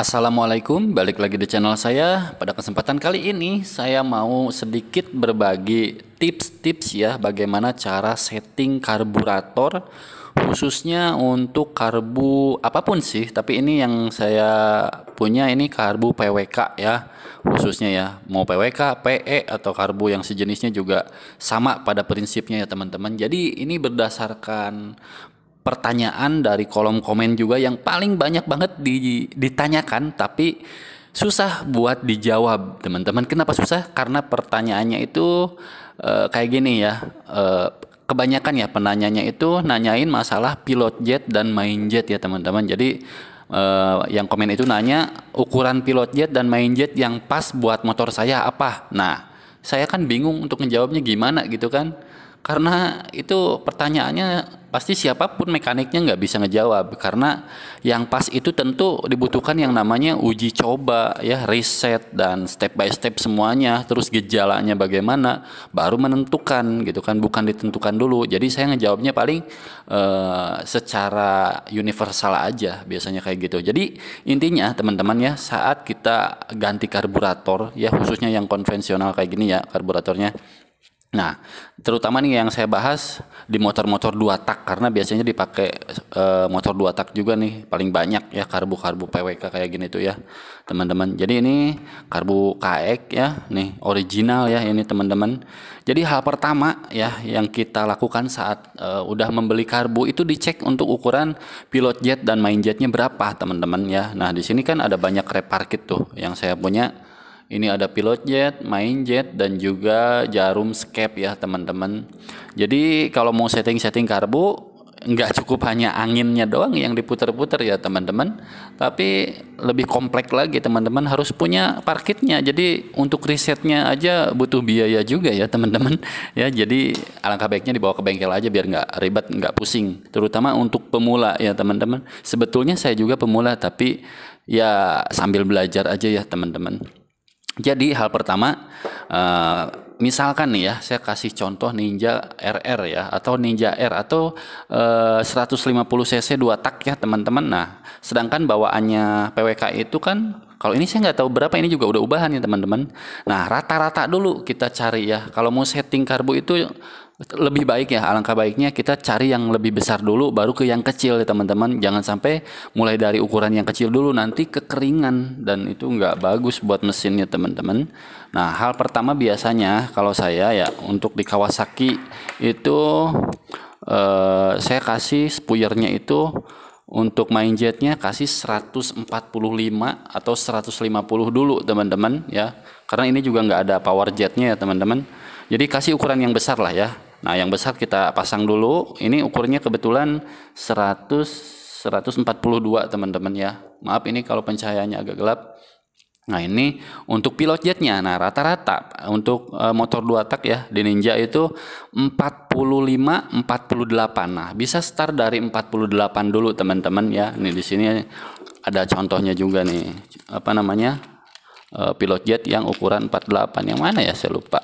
Assalamualaikum, balik lagi di channel saya. Pada kesempatan kali ini, saya mau sedikit berbagi tips-tips ya, bagaimana cara setting karburator, khususnya untuk karbu apapun sih. Tapi ini yang saya punya ini karbu PWK ya, khususnya ya, mau PWK, PE atau karbu yang sejenisnya juga sama pada prinsipnya ya teman-teman. Jadi ini berdasarkan pertanyaan dari kolom komen juga yang paling banyak banget di, ditanyakan tapi susah buat dijawab teman-teman kenapa susah karena pertanyaannya itu e, kayak gini ya e, kebanyakan ya penanyanya itu nanyain masalah pilot jet dan main jet ya teman-teman jadi Uh, yang komen itu nanya ukuran pilot jet dan main jet yang pas buat motor saya apa. Nah, saya kan bingung untuk menjawabnya gimana gitu kan karena itu pertanyaannya pasti siapapun mekaniknya nggak bisa ngejawab karena yang pas itu tentu dibutuhkan yang namanya uji coba ya riset dan step by step semuanya terus gejalanya bagaimana baru menentukan gitu kan bukan ditentukan dulu jadi saya ngejawabnya paling uh, secara universal aja biasanya kayak gitu jadi intinya teman-teman ya saat kita ganti karburator ya khususnya yang konvensional kayak gini ya karburatornya Nah, terutama nih yang saya bahas di motor-motor dua tak karena biasanya dipakai e, motor dua tak juga nih paling banyak ya karbu-karbu PWK kayak gini tuh ya, teman-teman. Jadi ini karbu KX ya, nih original ya ini teman-teman. Jadi hal pertama ya yang kita lakukan saat e, udah membeli karbu itu dicek untuk ukuran pilot jet dan main jetnya berapa, teman-teman ya. Nah, di sini kan ada banyak reparkit tuh yang saya punya ini ada pilot jet, main jet, dan juga jarum skep ya teman-teman. Jadi kalau mau setting-setting karbu, nggak cukup hanya anginnya doang yang diputer-puter ya teman-teman. Tapi lebih kompleks lagi teman-teman harus punya parkitnya. Jadi untuk risetnya aja butuh biaya juga ya teman-teman. Ya jadi alangkah baiknya dibawa ke bengkel aja biar nggak ribet, nggak pusing. Terutama untuk pemula ya teman-teman. Sebetulnya saya juga pemula tapi ya sambil belajar aja ya teman-teman. Jadi hal pertama, eh, misalkan nih ya, saya kasih contoh Ninja RR ya, atau Ninja R atau eh, uh, 150 cc dua tak ya teman-teman. Nah, sedangkan bawaannya PWK itu kan kalau ini saya nggak tahu berapa, ini juga udah ubahan ya teman-teman. Nah, rata-rata dulu kita cari ya. Kalau mau setting karbu itu lebih baik ya alangkah baiknya kita cari yang lebih besar dulu baru ke yang kecil ya teman-teman jangan sampai mulai dari ukuran yang kecil dulu nanti kekeringan dan itu nggak bagus buat mesinnya teman-teman nah hal pertama biasanya kalau saya ya untuk di Kawasaki itu eh, saya kasih spuyernya itu untuk main jetnya kasih 145 atau 150 dulu teman-teman ya karena ini juga nggak ada power jetnya ya teman-teman jadi kasih ukuran yang besar lah ya Nah, yang besar kita pasang dulu. Ini ukurnya kebetulan 100 142 teman-teman ya. Maaf ini kalau pencahayaannya agak gelap. Nah, ini untuk pilot jetnya. Nah, rata-rata untuk eh, motor dua tak ya di Ninja itu 45 48. Nah, bisa start dari 48 dulu teman-teman ya. Ini di sini ada contohnya juga nih. Apa namanya? Eh, pilot jet yang ukuran 48. Yang mana ya? Saya lupa.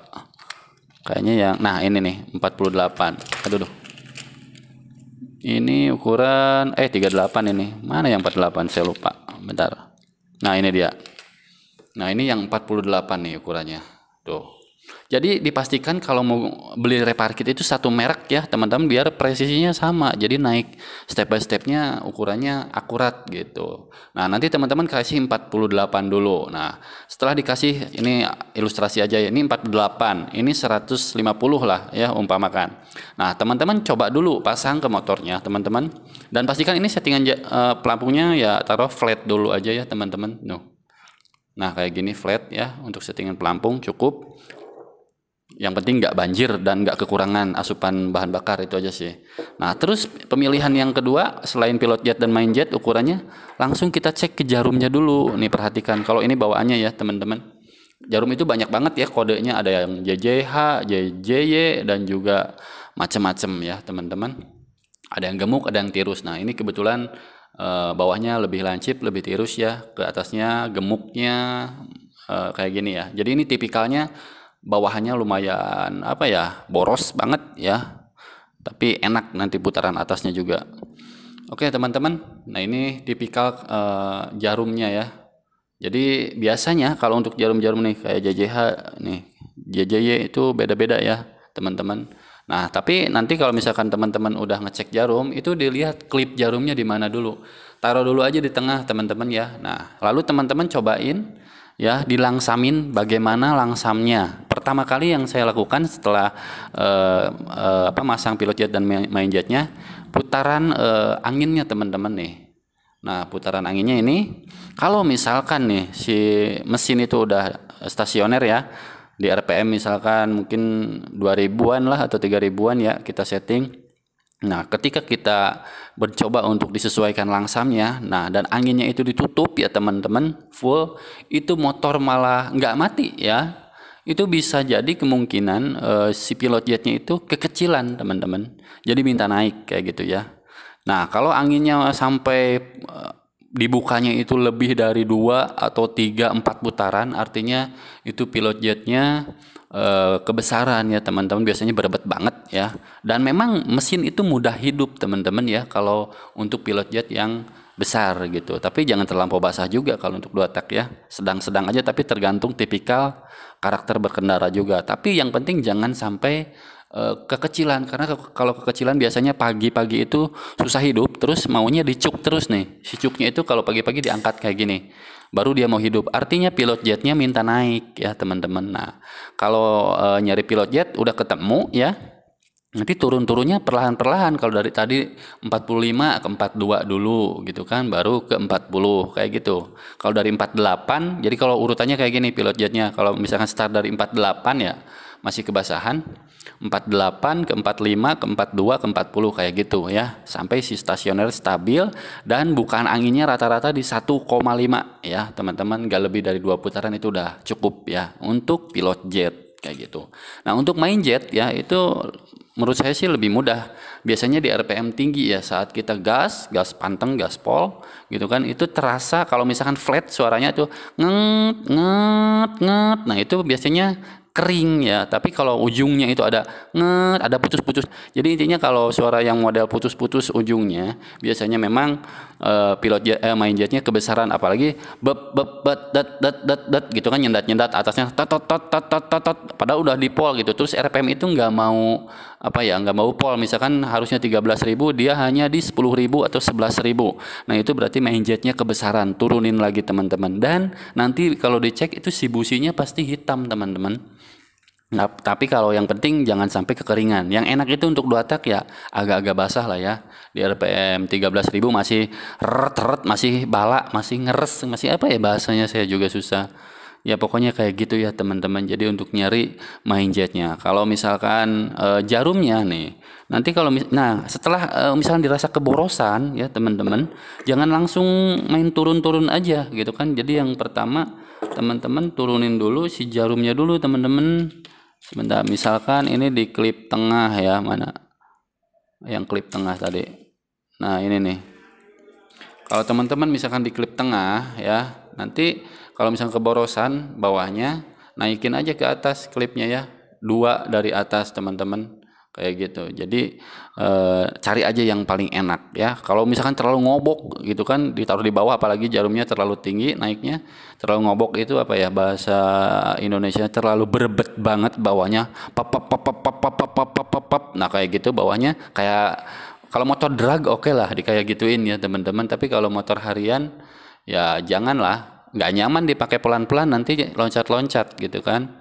Kayaknya yang nah ini nih 48. Aduh duh. Ini ukuran eh 38 ini. Mana yang 48 saya lupa. Bentar. Nah, ini dia. Nah, ini yang 48 nih ukurannya. Tuh. Jadi dipastikan kalau mau beli reparkit itu satu merek ya teman-teman biar presisinya sama. Jadi naik step by stepnya ukurannya akurat gitu. Nah nanti teman-teman kasih 48 dulu. Nah setelah dikasih ini ilustrasi aja ya ini 48, ini 150 lah ya umpamakan. Nah teman-teman coba dulu pasang ke motornya teman-teman dan pastikan ini settingan uh, pelampungnya ya taruh flat dulu aja ya teman-teman. Nah kayak gini flat ya untuk settingan pelampung cukup yang penting nggak banjir dan nggak kekurangan asupan bahan bakar itu aja sih. Nah terus pemilihan yang kedua selain pilot jet dan main jet ukurannya langsung kita cek ke jarumnya dulu. Nih perhatikan kalau ini bawaannya ya teman-teman. Jarum itu banyak banget ya kodenya ada yang JJH, JJY dan juga macem-macem ya teman-teman. Ada yang gemuk, ada yang tirus. Nah ini kebetulan eh, bawahnya lebih lancip, lebih tirus ya. Ke atasnya gemuknya eh, kayak gini ya. Jadi ini tipikalnya bawahannya lumayan apa ya boros banget ya tapi enak nanti putaran atasnya juga oke teman-teman nah ini tipikal uh, jarumnya ya jadi biasanya kalau untuk jarum-jarum nih kayak JJH nih JJY itu beda-beda ya teman-teman Nah, tapi nanti kalau misalkan teman-teman udah ngecek jarum, itu dilihat klip jarumnya di mana dulu. Taruh dulu aja di tengah, teman-teman ya. Nah, lalu teman-teman cobain ya dilangsamin bagaimana langsamnya pertama kali yang saya lakukan setelah uh, uh, apa masang pilot jet dan main, jetnya putaran uh, anginnya teman-teman nih. Nah, putaran anginnya ini kalau misalkan nih si mesin itu udah stasioner ya di RPM misalkan mungkin 2000-an lah atau 3000-an ya kita setting. Nah, ketika kita mencoba untuk disesuaikan langsamnya, nah dan anginnya itu ditutup ya teman-teman full, itu motor malah nggak mati ya itu bisa jadi kemungkinan uh, si pilot jetnya itu kekecilan teman-teman jadi minta naik kayak gitu ya nah kalau anginnya sampai uh, dibukanya itu lebih dari dua atau tiga empat putaran artinya itu pilot jetnya uh, kebesaran ya teman-teman biasanya berebet banget ya dan memang mesin itu mudah hidup teman-teman ya kalau untuk pilot jet yang besar gitu. Tapi jangan terlampau basah juga kalau untuk dua tak ya. Sedang-sedang aja tapi tergantung tipikal karakter berkendara juga. Tapi yang penting jangan sampai uh, kekecilan karena ke kalau kekecilan biasanya pagi-pagi itu susah hidup terus maunya dicuk terus nih. Si cuknya itu kalau pagi-pagi diangkat kayak gini baru dia mau hidup. Artinya pilot jetnya minta naik ya teman-teman. Nah, kalau uh, nyari pilot jet udah ketemu ya Nanti turun-turunnya perlahan-perlahan kalau dari tadi 45 ke 42 dulu gitu kan baru ke 40 kayak gitu. Kalau dari 48 jadi kalau urutannya kayak gini pilot jetnya kalau misalkan start dari 48 ya masih kebasahan 48 ke 45 ke 42 ke 40 kayak gitu ya sampai si stasioner stabil dan bukan anginnya rata-rata di 1,5 ya teman-teman gak lebih dari dua putaran itu udah cukup ya untuk pilot jet kayak gitu. Nah untuk main jet ya itu menurut saya sih lebih mudah. Biasanya di RPM tinggi ya saat kita gas, gas panteng, gas pol gitu kan itu terasa kalau misalkan flat suaranya tuh nget nget nget. Nah, itu biasanya kering ya tapi kalau ujungnya itu ada nget ada putus-putus jadi intinya kalau suara yang model putus-putus ujungnya biasanya memang uh, pilot jet, eh, main jetnya kebesaran apalagi beb beb bet dat dat dat dat gitu kan nyendat nyendat atasnya tot tot tot tot tot tot padahal udah di pol gitu terus RPM itu nggak mau apa ya nggak mau pol misalkan harusnya 13.000 dia hanya di 10.000 atau 11.000 nah itu berarti main jetnya kebesaran turunin lagi teman-teman dan nanti kalau dicek itu si businya pasti hitam teman-teman Nah, tapi kalau yang penting jangan sampai kekeringan. Yang enak itu untuk dua tak ya agak-agak basah lah ya. Di RPM 13.000 masih ret, ret masih balak, masih ngeres, masih apa ya bahasanya saya juga susah ya pokoknya kayak gitu ya teman-teman jadi untuk nyari main jetnya kalau misalkan e, jarumnya nih nanti kalau mis nah setelah e, misalkan dirasa keborosan ya teman-teman jangan langsung main turun-turun aja gitu kan jadi yang pertama teman-teman turunin dulu si jarumnya dulu teman-teman sebentar misalkan ini di klip tengah ya mana yang klip tengah tadi nah ini nih kalau teman-teman misalkan di klip tengah ya nanti kalau misalnya keborosan bawahnya, naikin aja ke atas klipnya ya. Dua dari atas teman-teman kayak gitu. Jadi e, cari aja yang paling enak ya. Kalau misalkan terlalu ngobok gitu kan ditaruh di bawah apalagi jarumnya terlalu tinggi naiknya, terlalu ngobok itu apa ya bahasa Indonesia terlalu berbet banget bawahnya. pop pop pop pop pop pop pop pop pop, pop Nah, kayak gitu bawahnya kayak kalau motor drag oke okay lah di kayak gituin ya teman-teman, tapi kalau motor harian ya janganlah nggak nyaman dipakai pelan-pelan nanti loncat-loncat gitu kan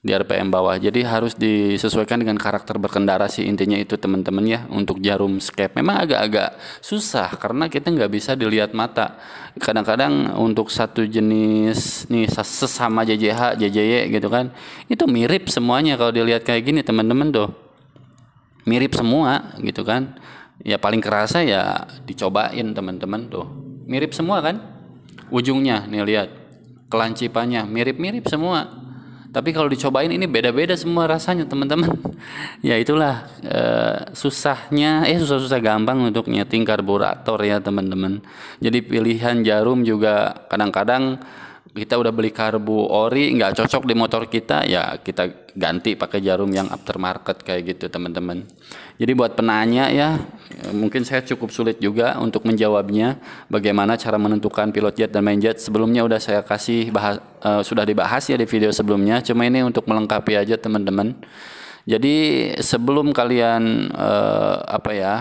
di RPM bawah. Jadi harus disesuaikan dengan karakter berkendara sih intinya itu teman-teman ya untuk jarum scape. Memang agak-agak susah karena kita nggak bisa dilihat mata. Kadang-kadang untuk satu jenis nih sesama JJH, JJY gitu kan itu mirip semuanya kalau dilihat kayak gini teman-teman tuh mirip semua gitu kan. Ya paling kerasa ya dicobain teman-teman tuh mirip semua kan ujungnya nih lihat kelancipannya mirip-mirip semua tapi kalau dicobain ini beda-beda semua rasanya teman-teman ya itulah e, susahnya eh susah-susah gampang untuk nyeting karburator ya teman-teman jadi pilihan jarum juga kadang-kadang kita udah beli karbu ori nggak cocok di motor kita ya kita ganti pakai jarum yang aftermarket kayak gitu teman-teman. Jadi buat penanya ya, mungkin saya cukup sulit juga untuk menjawabnya bagaimana cara menentukan pilot jet dan main jet. Sebelumnya udah saya kasih bahas, uh, sudah dibahas ya di video sebelumnya, cuma ini untuk melengkapi aja teman-teman. Jadi sebelum kalian uh, apa ya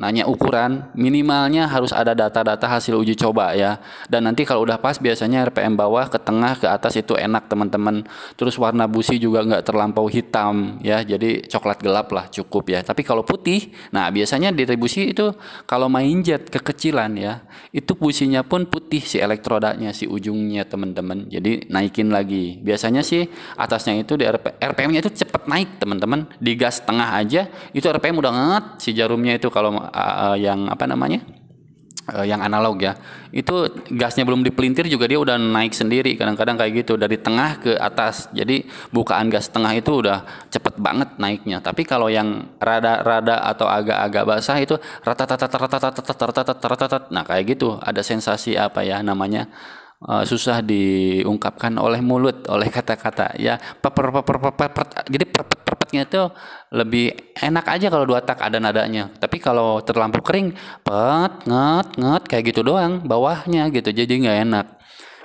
nanya ukuran, minimalnya harus ada data-data hasil uji coba ya. Dan nanti kalau udah pas biasanya RPM bawah ke tengah ke atas itu enak teman-teman. Terus warna busi juga nggak terlampau hitam ya, jadi coklat gelap lah cukup ya. Tapi kalau putih, nah biasanya distribusi itu kalau main jet kekecilan ya, itu businya pun putih si elektrodanya si ujungnya teman-teman. Jadi naikin lagi. Biasanya sih atasnya itu di RP, RPM-nya itu cepet naik teman-teman. Di gas tengah aja itu RPM udah nget si jarumnya itu kalau uh, yang apa namanya? Uh, yang analog ya. Itu gasnya belum dipelintir juga dia udah naik sendiri kadang-kadang kayak gitu dari tengah ke atas. Jadi bukaan gas tengah itu udah cepet banget naiknya. Tapi kalau yang rada-rada atau agak-agak basah itu rata-rata-rata-rata-rata-rata-rata-rata. Nah, kayak gitu ada sensasi apa ya namanya? uh, susah diungkapkan oleh mulut, oleh kata-kata. Ya, per per per per, jadi per akatnya tuh lebih enak aja kalau dua tak ada nadanya. Tapi kalau terlampau kering, pet, ngat ngat kayak gitu doang bawahnya gitu. Jadi nggak enak.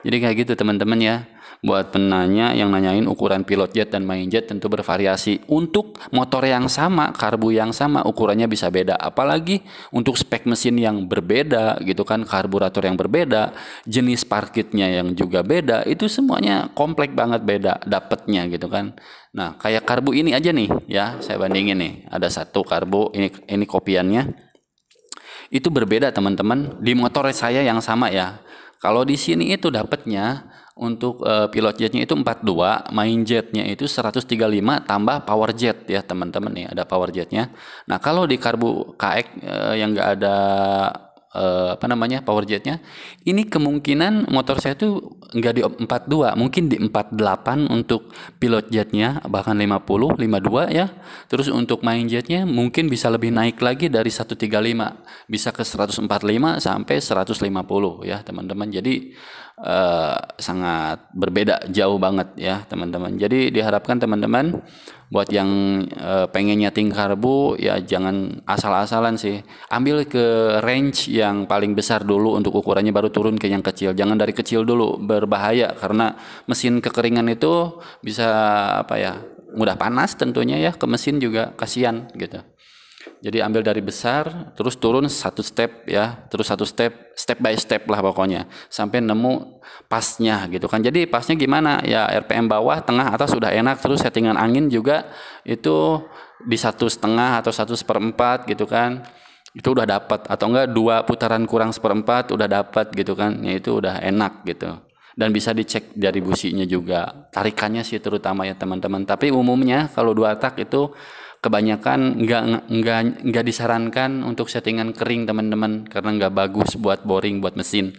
Jadi kayak gitu teman-teman ya buat penanya yang nanyain ukuran pilot jet dan main jet tentu bervariasi. Untuk motor yang sama, karbu yang sama, ukurannya bisa beda. Apalagi untuk spek mesin yang berbeda gitu kan, karburator yang berbeda, jenis parkitnya yang juga beda, itu semuanya komplek banget beda dapetnya gitu kan. Nah, kayak karbu ini aja nih ya, saya bandingin nih. Ada satu karbu, ini ini kopiannya. Itu berbeda teman-teman di motor saya yang sama ya. Kalau di sini itu dapatnya untuk e, pilot jetnya itu 42, main jetnya itu 135 tambah power jet ya teman-teman nih ada power jetnya. Nah kalau di karbu KX e, eh, yang nggak ada e, apa namanya power jetnya, ini kemungkinan motor saya tuh nggak di 42, mungkin di 48 untuk pilot jetnya bahkan 50, 52 ya. Terus untuk main jetnya mungkin bisa lebih naik lagi dari 135, bisa ke 145 sampai 150 ya teman-teman. Jadi uh, sangat berbeda jauh banget ya teman-teman. Jadi diharapkan teman-teman buat yang uh, eh, pengen nyeting karbu ya jangan asal-asalan sih. Ambil ke range yang paling besar dulu untuk ukurannya baru turun ke yang kecil. Jangan dari kecil dulu berbahaya karena mesin kekeringan itu bisa apa ya mudah panas tentunya ya ke mesin juga kasihan gitu. Jadi ambil dari besar, terus turun satu step ya, terus satu step, step by step lah pokoknya, sampai nemu pasnya gitu kan. Jadi pasnya gimana? Ya RPM bawah, tengah, atas sudah enak, terus settingan angin juga itu di satu setengah atau satu seperempat gitu kan itu udah dapat atau enggak dua putaran kurang seperempat udah dapat gitu kan ya itu udah enak gitu dan bisa dicek dari businya juga tarikannya sih terutama ya teman-teman tapi umumnya kalau dua tak itu kebanyakan nggak nggak nggak disarankan untuk settingan kering teman-teman karena nggak bagus buat boring buat mesin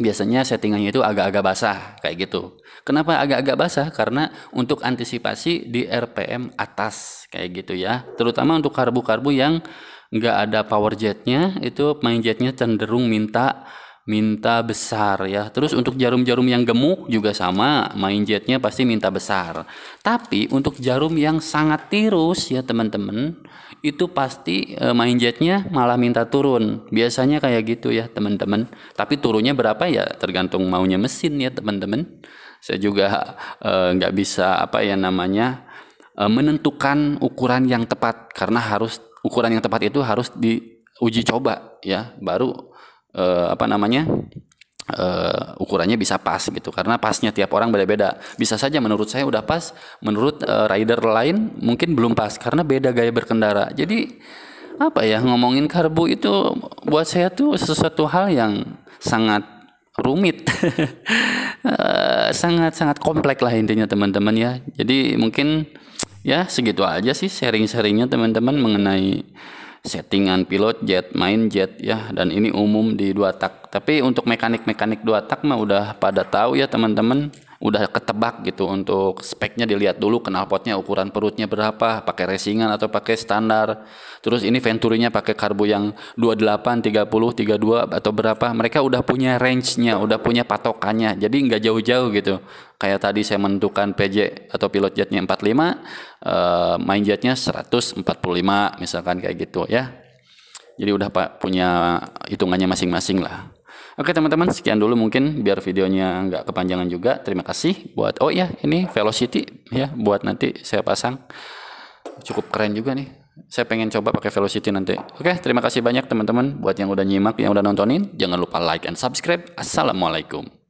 biasanya settingannya itu agak-agak basah kayak gitu. Kenapa agak-agak basah? Karena untuk antisipasi di RPM atas kayak gitu ya. Terutama untuk karbu-karbu yang nggak ada power jetnya itu main jetnya cenderung minta minta besar ya. Terus untuk jarum-jarum yang gemuk juga sama, main jetnya pasti minta besar. Tapi untuk jarum yang sangat tirus ya teman-teman, itu pasti e, main jetnya malah minta turun. Biasanya kayak gitu ya teman-teman. Tapi turunnya berapa ya tergantung maunya mesin ya teman-teman. Saya juga eh, nggak e, bisa apa ya namanya e, menentukan ukuran yang tepat karena harus ukuran yang tepat itu harus diuji coba ya baru uh, apa namanya uh, ukurannya bisa pas gitu karena pasnya tiap orang beda-beda bisa saja menurut saya udah pas menurut uh, rider lain mungkin belum pas karena beda gaya berkendara jadi apa ya ngomongin karbu itu buat saya tuh sesuatu hal yang sangat rumit sangat sangat kompleks lah intinya teman-teman ya jadi mungkin ya segitu aja sih sharing-sharingnya teman-teman mengenai settingan pilot jet, main jet ya dan ini umum di dua tak. Tapi untuk mekanik-mekanik dua tak mah udah pada tahu ya teman-teman udah ketebak gitu untuk speknya dilihat dulu knalpotnya ukuran perutnya berapa pakai racingan atau pakai standar terus ini venturinya pakai karbu yang 28 30 32 atau berapa mereka udah punya range-nya udah punya patokannya jadi nggak jauh-jauh gitu kayak tadi saya menentukan PJ atau pilot jetnya 45 eh, main jetnya 145 misalkan kayak gitu ya jadi udah pak punya hitungannya masing-masing lah Oke teman-teman, sekian dulu mungkin biar videonya nggak kepanjangan juga. Terima kasih buat oh ya ini velocity ya buat nanti saya pasang. Cukup keren juga nih. Saya pengen coba pakai velocity nanti. Oke, terima kasih banyak teman-teman buat yang udah nyimak, yang udah nontonin. Jangan lupa like and subscribe. Assalamualaikum.